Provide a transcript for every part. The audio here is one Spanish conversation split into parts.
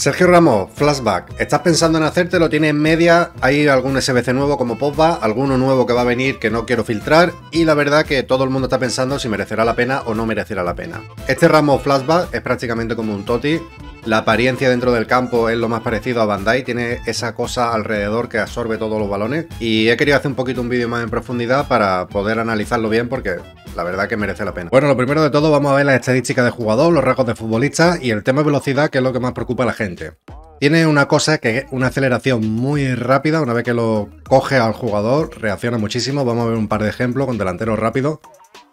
Sergio Ramos, Flashback. ¿Estás pensando en hacértelo? en media? ¿Hay algún SBC nuevo como Popba? ¿Alguno nuevo que va a venir que no quiero filtrar? Y la verdad que todo el mundo está pensando si merecerá la pena o no merecerá la pena. Este Ramos Flashback es prácticamente como un toti, la apariencia dentro del campo es lo más parecido a Bandai, tiene esa cosa alrededor que absorbe todos los balones y he querido hacer un poquito un vídeo más en profundidad para poder analizarlo bien porque la verdad que merece la pena. Bueno, lo primero de todo vamos a ver las estadísticas de jugador, los rasgos de futbolista y el tema de velocidad que es lo que más preocupa a la gente. Tiene una cosa que es una aceleración muy rápida, una vez que lo coge al jugador reacciona muchísimo, vamos a ver un par de ejemplos con delanteros rápidos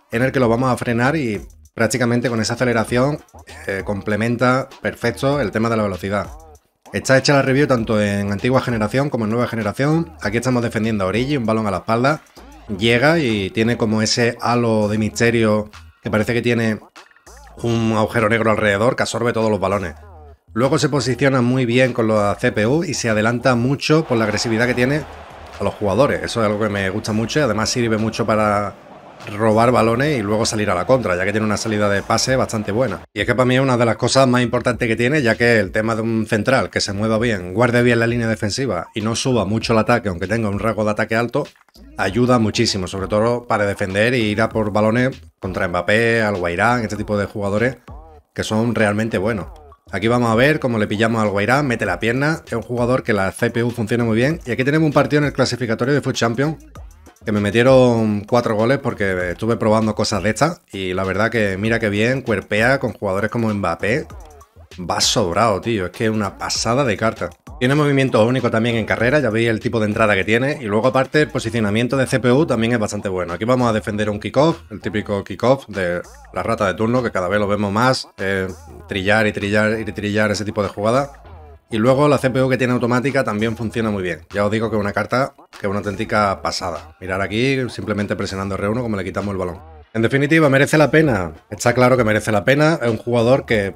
en el que lo vamos a frenar y prácticamente con esa aceleración eh, complementa perfecto el tema de la velocidad. Está hecha la review tanto en antigua generación como en nueva generación. Aquí estamos defendiendo a Origi, un balón a la espalda. Llega y tiene como ese halo de misterio que parece que tiene un agujero negro alrededor que absorbe todos los balones. Luego se posiciona muy bien con la CPU y se adelanta mucho por la agresividad que tiene a los jugadores. Eso es algo que me gusta mucho y además sirve mucho para robar balones y luego salir a la contra, ya que tiene una salida de pase bastante buena. Y es que para mí es una de las cosas más importantes que tiene, ya que el tema de un central que se mueva bien, guarde bien la línea defensiva y no suba mucho el ataque, aunque tenga un rasgo de ataque alto, ayuda muchísimo, sobre todo para defender y ir a por balones contra Mbappé, Al-Guairán, este tipo de jugadores que son realmente buenos. Aquí vamos a ver cómo le pillamos al Guairá, mete la pierna, es un jugador que la CPU funciona muy bien. Y aquí tenemos un partido en el clasificatorio de Foot Champions que me metieron cuatro goles porque estuve probando cosas de estas y la verdad que mira que bien, cuerpea con jugadores como Mbappé, va sobrado, tío, es que es una pasada de carta. Tiene movimiento único también en carrera, ya veis el tipo de entrada que tiene y luego aparte el posicionamiento de CPU también es bastante bueno. Aquí vamos a defender un kickoff, el típico kickoff de la rata de turno que cada vez lo vemos más, eh, trillar y trillar y trillar ese tipo de jugada. Y luego la CPU que tiene automática también funciona muy bien. Ya os digo que es una carta que es una auténtica pasada. Mirar aquí, simplemente presionando R1 como le quitamos el balón. En definitiva, merece la pena. Está claro que merece la pena. Es un jugador que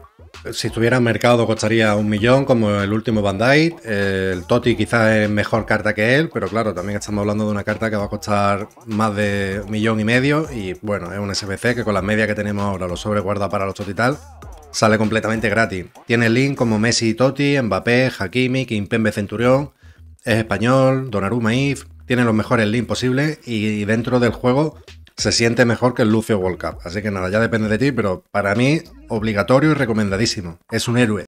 si estuviera en mercado costaría un millón, como el último Bandai. El Toti quizás es mejor carta que él, pero claro, también estamos hablando de una carta que va a costar más de un millón y medio. Y bueno, es un SBC que con las medias que tenemos ahora, lo sobreguarda para los Toti y tal, Sale completamente gratis. Tiene link como Messi y Totti, Mbappé, Hakimi, Kimpembe Centurión. Es español, Donnarumma If. Tiene los mejores links posibles y dentro del juego se siente mejor que el Lucio World Cup. Así que nada, ya depende de ti, pero para mí obligatorio y recomendadísimo. Es un héroe.